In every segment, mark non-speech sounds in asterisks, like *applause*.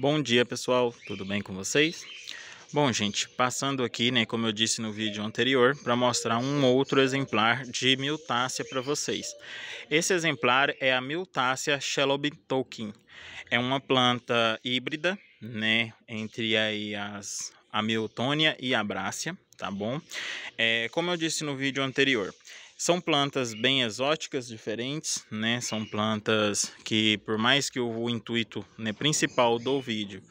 Bom dia pessoal, tudo bem com vocês? Bom gente, passando aqui, né, como eu disse no vídeo anterior, para mostrar um outro exemplar de Miltácea para vocês. Esse exemplar é a Miltácea Tolkien. É uma planta híbrida, né, entre aí as a Miltônia e a Brácia, tá bom? É, como eu disse no vídeo anterior, são plantas bem exóticas, diferentes, né? São plantas que, por mais que o intuito né, principal do vídeo,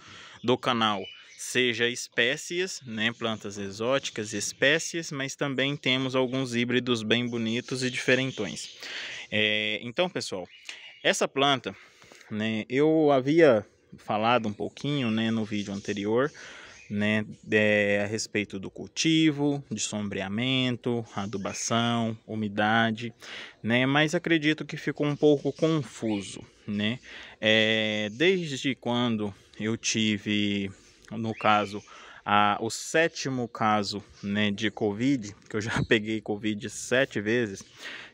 do canal, seja espécies, né, plantas exóticas, espécies, mas também temos alguns híbridos bem bonitos e diferentões. É, então, pessoal, essa planta, né, eu havia falado um pouquinho, né, no vídeo anterior, né, é, a respeito do cultivo, de sombreamento, adubação, umidade, né, mas acredito que ficou um pouco confuso, né, é, desde quando eu tive, no caso, a, o sétimo caso, né, de Covid, que eu já *laughs* peguei Covid sete vezes,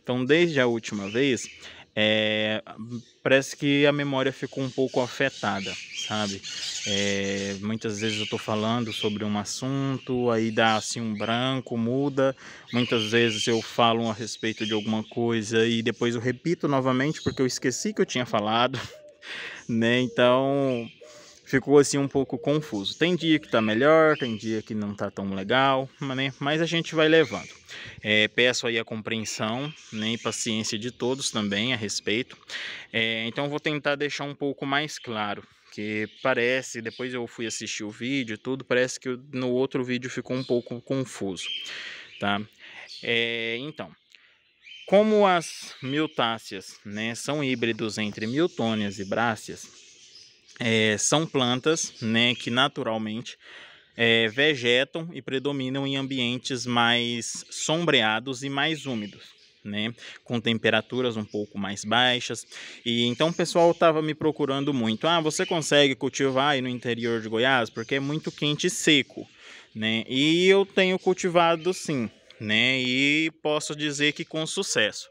então desde a última vez, é, parece que a memória ficou um pouco afetada, sabe? É, muitas vezes eu estou falando sobre um assunto, aí dá assim um branco, muda. Muitas vezes eu falo a respeito de alguma coisa e depois eu repito novamente porque eu esqueci que eu tinha falado, *laughs* né? Então ficou assim um pouco confuso. Tem dia que tá melhor, tem dia que não tá tão legal, né? mas a gente vai levando. É, peço aí a compreensão né, e paciência de todos também a respeito. É, então vou tentar deixar um pouco mais claro porque parece, depois eu fui assistir o vídeo, tudo parece que no outro vídeo ficou um pouco confuso, tá? É, então, como as miltáceas, né, são híbridos entre miltônias e brácias, é, são plantas né, que naturalmente é, vegetam e predominam em ambientes mais sombreados e mais úmidos. Né, com temperaturas um pouco mais baixas. E então o pessoal estava me procurando muito. Ah, você consegue cultivar aí no interior de Goiás porque é muito quente e seco, né? E eu tenho cultivado sim, né? E posso dizer que com sucesso.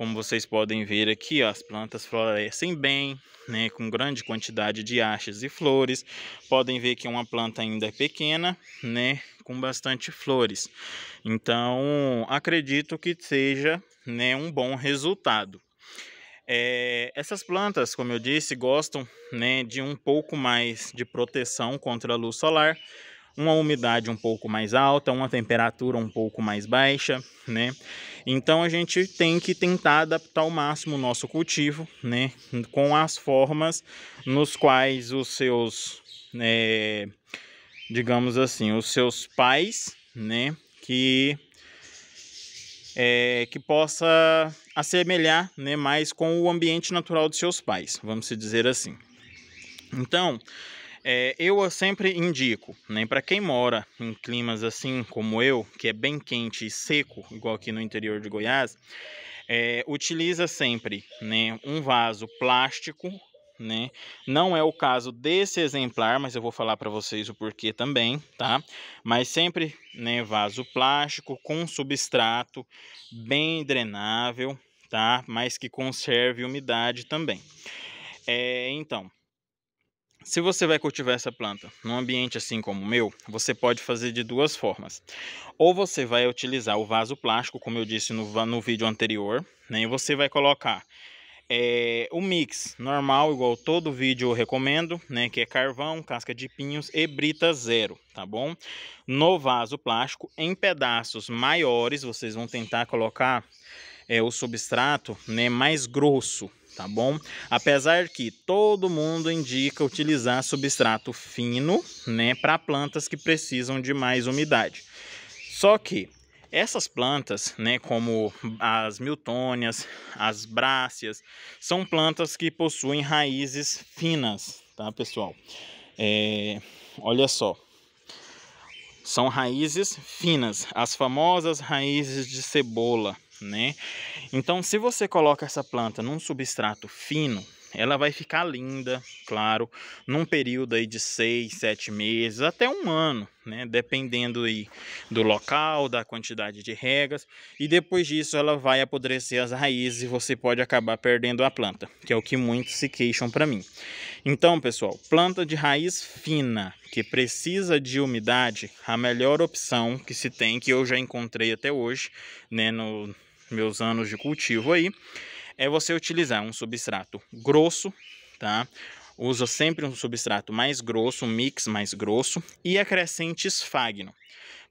Como vocês podem ver aqui, ó, as plantas florescem bem, né, com grande quantidade de achas e flores. Podem ver que é uma planta ainda é pequena, né, com bastante flores. Então, acredito que seja né, um bom resultado. É, essas plantas, como eu disse, gostam né, de um pouco mais de proteção contra a luz solar, uma umidade um pouco mais alta, uma temperatura um pouco mais baixa, né? Então a gente tem que tentar adaptar ao máximo o nosso cultivo, né? Com as formas nos quais os seus, é, digamos assim, os seus pais, né? Que é, que possa assemelhar, né? Mais com o ambiente natural dos seus pais, vamos dizer assim. Então, é, eu sempre indico, né, para quem mora em climas assim como eu, que é bem quente e seco, igual aqui no interior de Goiás, é, utiliza sempre né, um vaso plástico né? Não é o caso desse exemplar, mas eu vou falar para vocês o porquê também, tá? Mas sempre, né, vaso plástico com substrato bem drenável, tá? Mas que conserve umidade também. É, então, se você vai cultivar essa planta num ambiente assim como o meu, você pode fazer de duas formas. Ou você vai utilizar o vaso plástico, como eu disse no, no vídeo anterior, né? e você vai colocar é, o mix normal, igual todo vídeo eu recomendo, né? Que é carvão, casca de pinhos e brita zero, tá bom? No vaso plástico, em pedaços maiores, vocês vão tentar colocar é, o substrato né, mais grosso, tá bom? Apesar que todo mundo indica utilizar substrato fino, né, para plantas que precisam de mais umidade. Só que essas plantas, né, como as miltônias, as bráceas, são plantas que possuem raízes finas, tá, pessoal? É, olha só, são raízes finas, as famosas raízes de cebola, né? Então, se você coloca essa planta num substrato fino, ela vai ficar linda, claro, num período aí de seis, sete meses, até um ano, né? Dependendo aí do local, da quantidade de regas. E depois disso ela vai apodrecer as raízes e você pode acabar perdendo a planta, que é o que muitos se queixam para mim. Então, pessoal, planta de raiz fina que precisa de umidade, a melhor opção que se tem, que eu já encontrei até hoje, né? No, meus anos de cultivo aí, é você utilizar um substrato grosso, tá? Usa sempre um substrato mais grosso, um mix mais grosso e acrescente esfagno.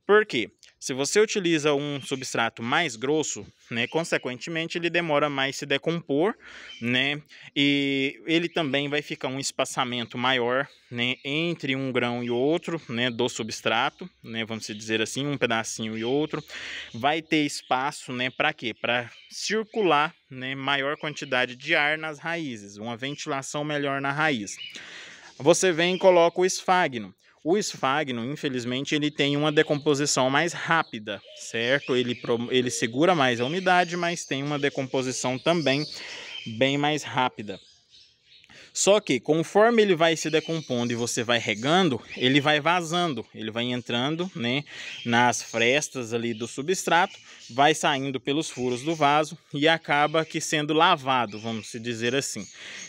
Por quê? Se você utiliza um substrato mais grosso, né, consequentemente ele demora mais se decompor, né, e ele também vai ficar um espaçamento maior, né, entre um grão e outro, né, do substrato, né, vamos dizer assim, um pedacinho e outro, vai ter espaço, né, para quê? Para circular, né, maior quantidade de ar nas raízes, uma ventilação melhor na raiz. Você vem e coloca o esfagno. O esfagno, infelizmente, ele tem uma decomposição mais rápida, certo? Ele, ele segura mais a umidade, mas tem uma decomposição também bem mais rápida. Só que conforme ele vai se decompondo e você vai regando, ele vai vazando, ele vai entrando né, nas frestas ali do substrato, vai saindo pelos furos do vaso e acaba que sendo lavado, vamos dizer assim.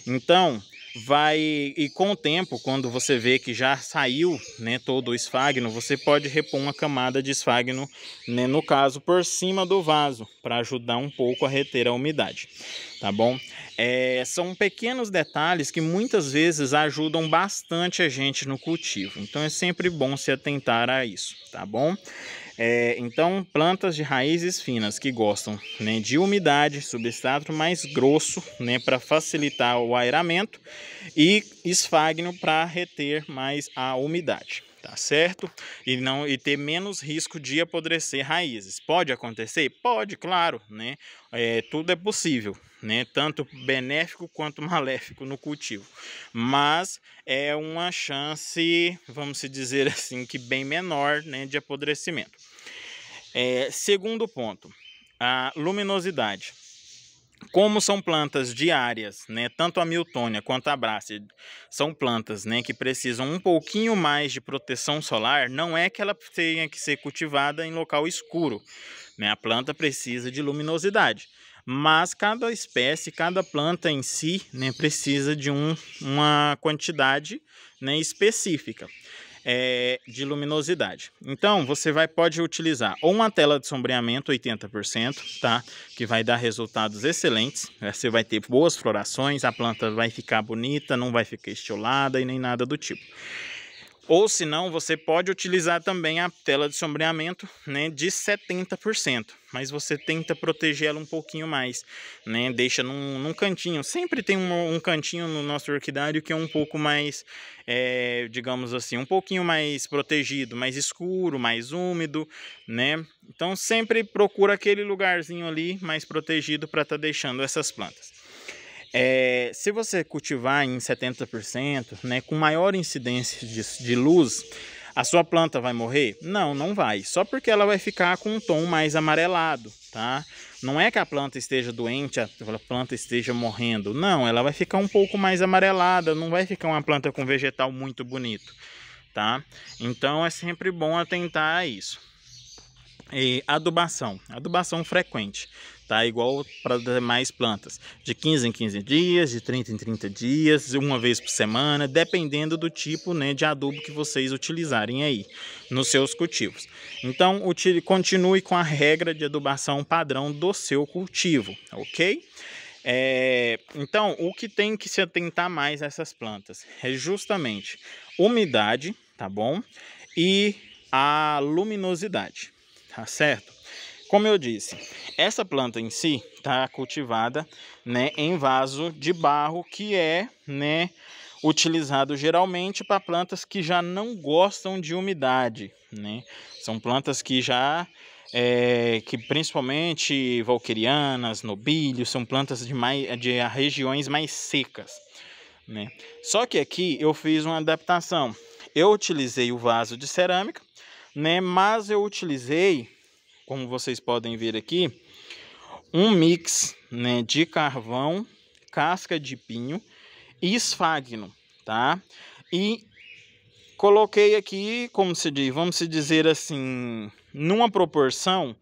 Então, vai e com o tempo, quando você vê que já saiu né, todo o esfagno, você pode repor uma camada de esfagno, né, no caso por cima do vaso, para ajudar um pouco a reter a umidade, tá bom? É, são pequenos detalhes que muitas vezes ajudam bastante a gente no cultivo, então é sempre bom se atentar a isso, tá bom? É, então, plantas de raízes finas que gostam né, de umidade, substrato mais grosso né, para facilitar o aeramento e esfagno para reter mais a umidade tá certo? E não e ter menos risco de apodrecer raízes. Pode acontecer? Pode, claro, né? É, tudo é possível, né? Tanto benéfico quanto *laughs* maléfico no cultivo. Mas é uma chance, vamos dizer assim, que bem menor, né, de apodrecimento. É, segundo ponto, a luminosidade. Como são plantas diárias, né, tanto a miltonia quanto a brácia, são plantas né, que precisam um pouquinho mais de proteção solar, não é que ela tenha que ser cultivada em local escuro. Né, a planta precisa de luminosidade mas cada espécie, cada planta em si, né, precisa de um, uma quantidade né, específica é, de luminosidade. Então, você vai, pode utilizar ou uma tela de sombreamento 80%, tá? Que vai dar resultados excelentes. Né? Você vai ter boas florações, a planta vai ficar bonita, não vai ficar estiolada e nem nada do tipo. Ou se não, você pode utilizar também a tela de sombreamento né, de 70%, mas você tenta protegê-la um pouquinho mais, né? Deixa num, num cantinho. Sempre tem um, um, cantinho no nosso orquidário que é um pouco mais, é, digamos assim, um pouquinho mais protegido, mais escuro, mais úmido, né? Então sempre procura aquele lugarzinho ali mais protegido para estar tá deixando essas plantas. É, se você cultivar em 70%, né, com maior incidência de, de luz, a sua planta vai morrer? Não, não vai. Só porque ela vai ficar com um tom mais amarelado, tá? Não é que a planta esteja doente, a planta esteja morrendo. Não, ela vai ficar um pouco mais amarelada, não vai ficar uma planta com vegetal muito bonito, tá? Então é sempre bom atentar a isso. E adubação, adubação frequente tá? Igual para demais plantas. De 15 em 15 dias, de 30 em 30 dias, uma vez por semana, dependendo do tipo né, de adubo que vocês utilizarem aí nos seus cultivos. Então, continue com a regra de adubação padrão do seu cultivo, ok? É, então, o que tem que se atentar mais a essas plantas é justamente umidade, tá bom? E a luminosidade, tá certo? Como eu disse, essa planta em si está cultivada né, em vaso de barro, que é né, utilizado geralmente para plantas que já não gostam de umidade. Né? São plantas que já é, que principalmente valquerianas, nobilho, são plantas de, mais, de regiões mais secas. Né? Só que aqui eu fiz uma adaptação. Eu utilizei o vaso de cerâmica, né? mas eu utilizei como vocês podem ver aqui, um mix né, de carvão, casca de pinho e esfagno, tá? E coloquei aqui, como se diz, vamos se dizer assim, numa proporção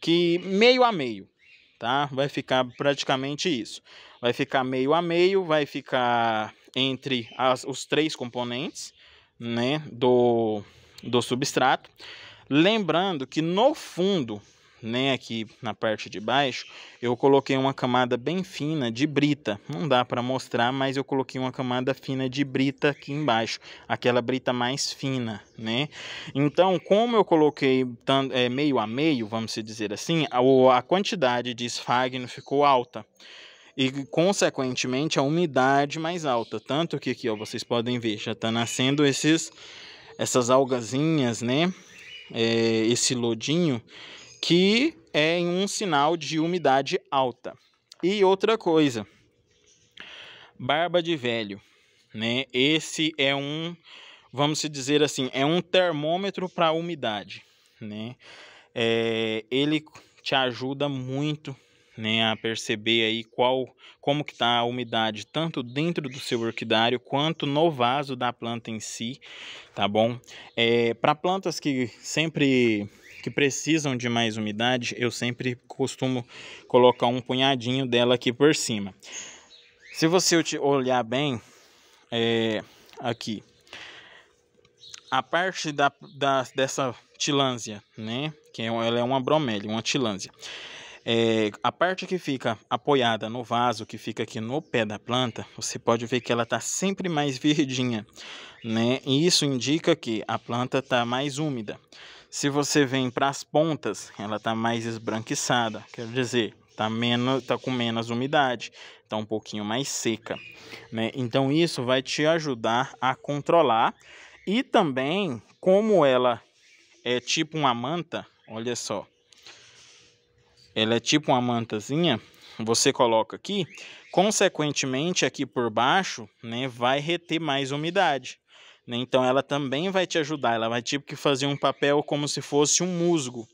que meio a meio, tá? Vai ficar praticamente isso. Vai ficar meio a meio, vai ficar entre as, os três componentes, né, do, do substrato. Lembrando que no fundo, né, aqui na parte de baixo, eu coloquei uma camada bem fina de brita. Não dá para mostrar, mas eu coloquei uma camada fina de brita aqui embaixo, aquela brita mais fina, né? Então, como eu coloquei é, meio a meio, vamos dizer assim, a, a quantidade de esfagno ficou alta e consequentemente a umidade mais alta, tanto que aqui, ó, vocês podem ver, já está nascendo esses essas algazinhas, né? é, esse lodinho, que é um sinal de umidade alta. E outra coisa, barba de velho, né? Esse é um, vamos dizer assim, é um termômetro para a umidade, né? É, ele te ajuda muito né, a perceber aí qual, como que está a umidade tanto dentro do seu orquidário quanto no vaso da planta em si, tá bom? É, Para plantas que sempre que precisam de mais umidade, eu sempre costumo colocar um punhadinho dela aqui por cima. Se você olhar bem, é, aqui, a parte da, da, dessa tilância, né? Que é ela é uma bromélia, uma tilância. É, a parte que fica apoiada no vaso, que fica aqui no pé da planta, você pode ver que ela está sempre mais *laughs* verdinha, né? E isso indica que a planta está mais úmida. Se você vem para as pontas, ela está mais esbranquiçada, quer dizer, está menos, tá com menos umidade, está um pouquinho mais seca, né? Então isso vai te ajudar a controlar e também como ela é tipo uma manta, olha só ela é tipo uma mantazinha, você coloca aqui, consequentemente aqui por baixo, né, vai reter mais umidade. Né? Então ela também vai te ajudar, ela vai tipo que fazer um papel como se fosse um musgo,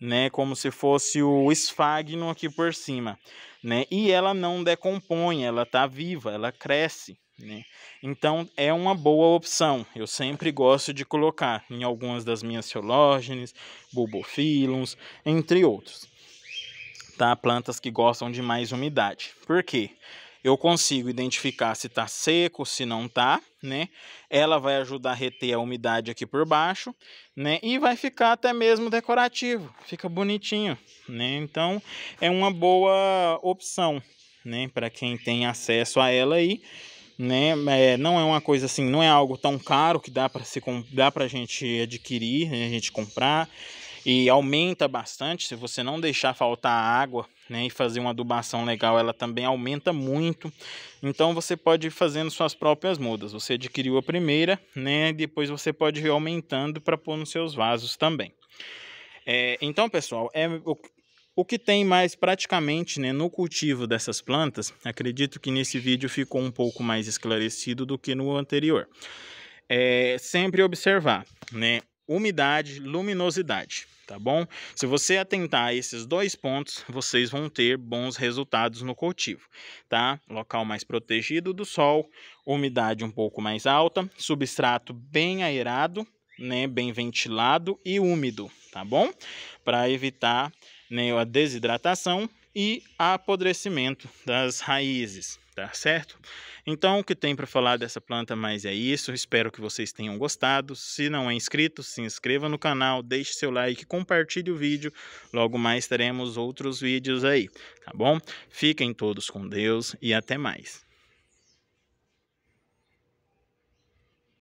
né, como se fosse o esfagno aqui por cima, né? E ela não decompõe, ela tá viva, ela cresce, né? Então é uma boa opção. Eu sempre gosto de colocar em algumas das minhas celógenes, bulbofilums, entre outros tá? Plantas que gostam de mais umidade. Por quê? Eu consigo identificar se está seco, se não está, né? Ela vai ajudar a reter a umidade aqui por baixo, né? E vai ficar até mesmo decorativo, fica bonitinho, né? Então é uma boa opção, né? Para quem tem acesso a ela aí, né? É, não é uma coisa assim, não é algo tão caro que dá para se dá para gente adquirir, né? a gente comprar e aumenta bastante. Se você não deixar faltar água né, e fazer uma adubação legal, ela também aumenta muito. Então você pode ir fazendo suas próprias mudas. Você adquiriu a primeira, né, depois você pode ir aumentando para pôr nos seus vasos também. É, então, pessoal, é, o, o que tem mais praticamente né, no cultivo dessas plantas, acredito que nesse vídeo ficou um pouco mais esclarecido do que no anterior. É sempre observar, né? umidade, luminosidade, tá bom? Se você atentar a esses dois pontos, vocês vão ter bons resultados no cultivo, tá? Local mais protegido do sol, umidade um pouco mais alta, substrato bem aerado, né, bem ventilado e úmido, tá bom? Para evitar né, a desidratação e apodrecimento das raízes, tá certo? Então, o que tem para falar dessa planta mais é isso. Espero que vocês tenham gostado. Se não é inscrito, se inscreva no canal, deixe seu like, compartilhe o vídeo. Logo mais teremos outros vídeos aí, tá bom? Fiquem todos com Deus e até mais.